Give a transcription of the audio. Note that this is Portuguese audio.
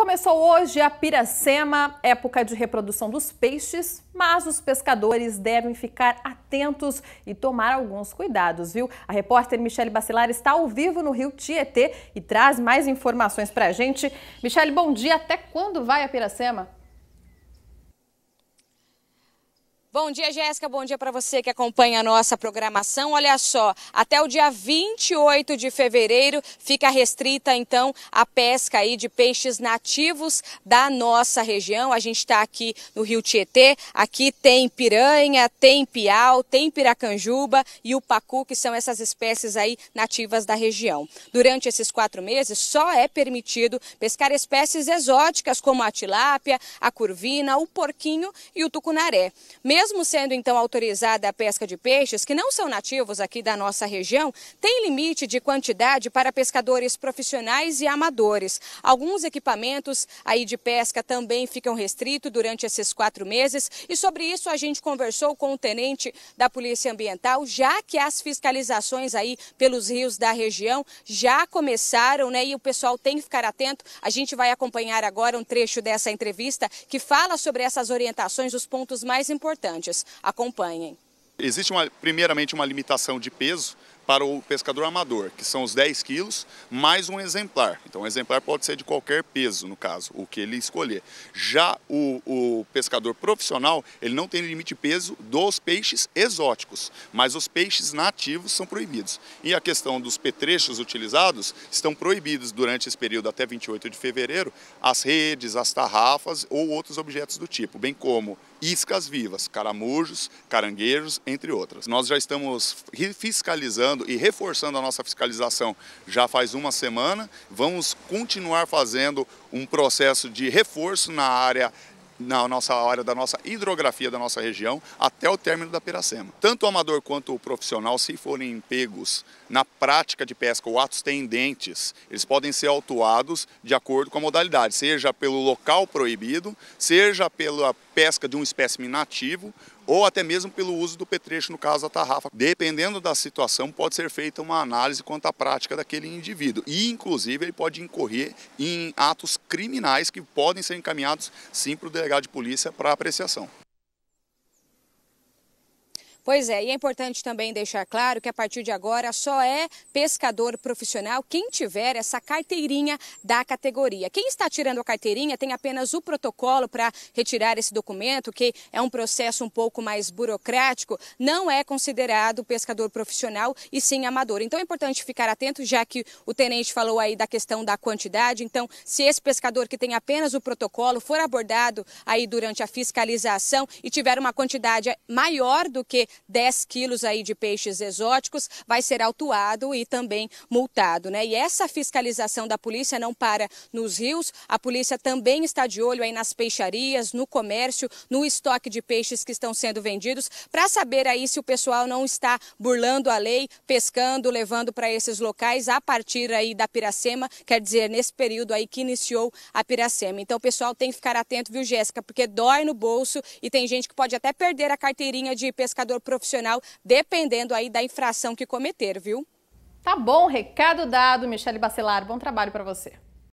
Começou hoje a Piracema, época de reprodução dos peixes, mas os pescadores devem ficar atentos e tomar alguns cuidados, viu? A repórter Michele Bacelar está ao vivo no Rio Tietê e traz mais informações para a gente. Michele, bom dia. Até quando vai a Piracema? Bom dia, Jéssica. Bom dia para você que acompanha a nossa programação. Olha só, até o dia 28 de fevereiro fica restrita, então, a pesca aí de peixes nativos da nossa região. A gente está aqui no Rio Tietê. Aqui tem piranha, tem piau, tem piracanjuba e o pacu, que são essas espécies aí nativas da região. Durante esses quatro meses, só é permitido pescar espécies exóticas como a tilápia, a curvina, o porquinho e o tucunaré. Mesmo mesmo sendo então autorizada a pesca de peixes que não são nativos aqui da nossa região, tem limite de quantidade para pescadores profissionais e amadores. Alguns equipamentos aí de pesca também ficam restritos durante esses quatro meses e sobre isso a gente conversou com o tenente da Polícia Ambiental, já que as fiscalizações aí pelos rios da região já começaram, né? E o pessoal tem que ficar atento. A gente vai acompanhar agora um trecho dessa entrevista que fala sobre essas orientações, os pontos mais importantes habitantes. Acompanhem. Existe uma, primeiramente uma limitação de peso para o pescador amador, que são os 10 quilos, mais um exemplar. Então, um exemplar pode ser de qualquer peso, no caso, o que ele escolher. Já o, o pescador profissional, ele não tem limite de peso dos peixes exóticos, mas os peixes nativos são proibidos. E a questão dos petrechos utilizados estão proibidos durante esse período até 28 de fevereiro, as redes, as tarrafas ou outros objetos do tipo, bem como iscas vivas, caramujos, caranguejos, entre outras. Nós já estamos fiscalizando e reforçando a nossa fiscalização já faz uma semana. Vamos continuar fazendo um processo de reforço na área na nossa área da nossa hidrografia da nossa região até o término da Piracema. Tanto o amador quanto o profissional, se forem pegos na prática de pesca ou atos tendentes, eles podem ser autuados de acordo com a modalidade, seja pelo local proibido, seja pela pesca de um espécime nativo ou até mesmo pelo uso do petrecho, no caso da tarrafa. Dependendo da situação, pode ser feita uma análise quanto à prática daquele indivíduo e, inclusive, ele pode incorrer em atos criminais que podem ser encaminhados sim para o delegado de polícia para apreciação. Pois é, e é importante também deixar claro que a partir de agora só é pescador profissional quem tiver essa carteirinha da categoria. Quem está tirando a carteirinha tem apenas o protocolo para retirar esse documento, que é um processo um pouco mais burocrático, não é considerado pescador profissional e sim amador. Então é importante ficar atento, já que o tenente falou aí da questão da quantidade. Então, se esse pescador que tem apenas o protocolo for abordado aí durante a fiscalização e tiver uma quantidade maior do que 10 quilos aí de peixes exóticos, vai ser autuado e também multado. Né? E essa fiscalização da polícia não para nos rios, a polícia também está de olho aí nas peixarias, no comércio, no estoque de peixes que estão sendo vendidos, para saber aí se o pessoal não está burlando a lei, pescando, levando para esses locais a partir aí da Piracema, quer dizer, nesse período aí que iniciou a Piracema. Então o pessoal tem que ficar atento, viu, Jéssica, porque dói no bolso e tem gente que pode até perder a carteirinha de pescador profissional, dependendo aí da infração que cometer, viu? Tá bom, recado dado, Michele Bacelar. Bom trabalho para você.